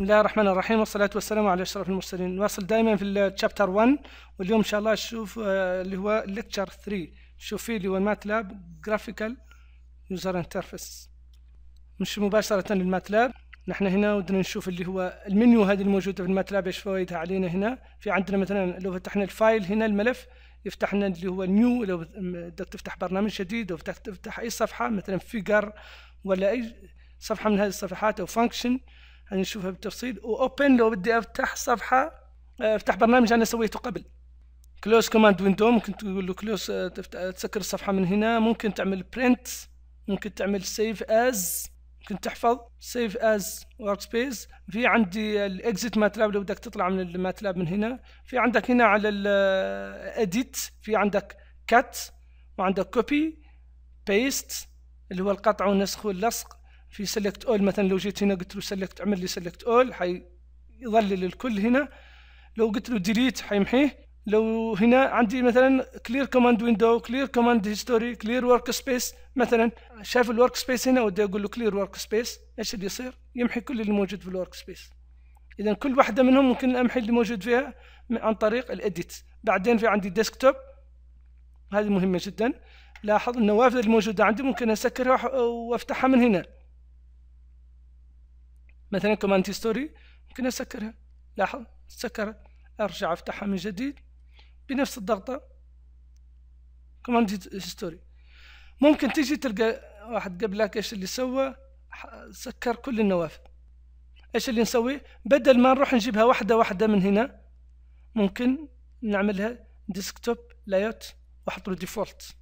بسم الله الرحمن الرحيم والصلاة والسلام على أشرف المرسلين نواصل دائما في الشابتر 1 واليوم إن شاء الله نشوف آه، اللي هو لكتشر 3 نشوف فيه اللي هو الماتلاب جرافيكال يوزر انترفيس مش مباشرة للماتلاب نحن هنا ودنا نشوف اللي هو المنيو هذه الموجودة في الماتلاب ايش فوائدها علينا هنا في عندنا مثلا لو فتحنا الفايل هنا الملف يفتح لنا اللي هو نيو لو بدك تفتح برنامج جديد او بدك تفتح اي صفحة مثلا فيجر ولا اي صفحة من هذه الصفحات او فانكشن هنشوفها بالتفصيل واوبن لو بدي افتح صفحه آه، افتح برنامج انا سويته قبل كلوز كوماند ويندو ممكن تقول له كلوز آه، آه، تسكر الصفحه من هنا ممكن تعمل برنت ممكن تعمل سيف از ممكن تحفظ سيف از ورك سبيس في عندي الاكزيت ماتلاب لو بدك تطلع من الماتلاب من هنا في عندك هنا على الاديت في عندك كات وعندك كوبي بيست اللي هو القطع والنسخ واللصق في سلكت اول مثلا لو جيت هنا قلت له سلكت اعمل لي سلكت اول حيظلل الكل هنا لو قلت له ديليت حيمحيه لو هنا عندي مثلا كلير كوماند ويندو كلير كوماند هيستوري كلير ورك سبيس مثلا شاف الورك سبيس هنا ودي اقول له كلير ورك سبيس ايش اللي يصير يمحي كل اللي موجود في الورك سبيس اذا كل واحده منهم ممكن امحي اللي موجود فيها عن طريق الاديت بعدين في عندي ديسكتوب هذه مهمه جدا لاحظ النوافذ الموجوده عندي ممكن اسكرها وافتحها من هنا مثلا كوماند هيستوري ممكن اسكرها لاحظ سكرت ارجع افتحها من جديد بنفس الضغطة كوماند هيستوري ممكن تجي تلقى واحد قبلك ايش اللي سوى سكر كل النوافذ ايش اللي نسوي بدل ما نروح نجيبها واحدة واحدة من هنا ممكن نعملها ديسكتوب لايوت واحط له ديفولت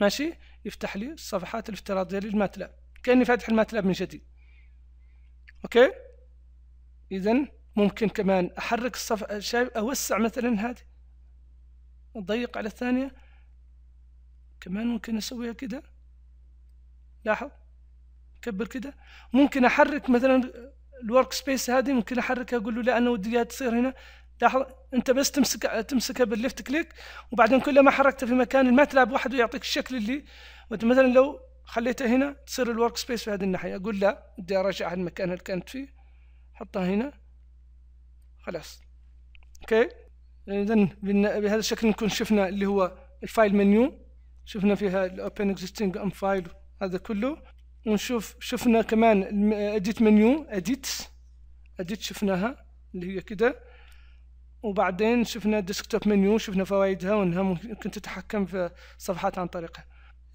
ماشي يفتح لي الصفحات الافتراضية للماتلاب كأني فاتح الماتلاب من جديد اوكي اذا ممكن كمان احرك الصفحه شايف اوسع مثلا هذه اضيق على الثانيه كمان ممكن اسويها كده لاحظ كبر كده ممكن احرك مثلا الورك سبيس هذه ممكن احركها اقول له لا انا ودي تصير هنا لاحظ انت بس تمسك تمسكها باللفت كليك وبعدين كل ما حركتها في مكان تلعب وحده يعطيك الشكل اللي مثلا لو خليته هنا تصير الورك سبيس في هذه الناحية أقول لا بدي أرجعها المكان اللي كانت فيه حطها هنا خلاص أوكي إذا بهذا الشكل نكون شفنا اللي هو الفايل منيو شفنا فيها الأوبن اكزيستنج أم فايل هذا كله ونشوف شفنا كمان اديت منيو اديت اديت شفناها اللي هي كده وبعدين شفنا ديسكتوب منيو شفنا فوائدها وانها ممكن تتحكم في صفحات عن طريقها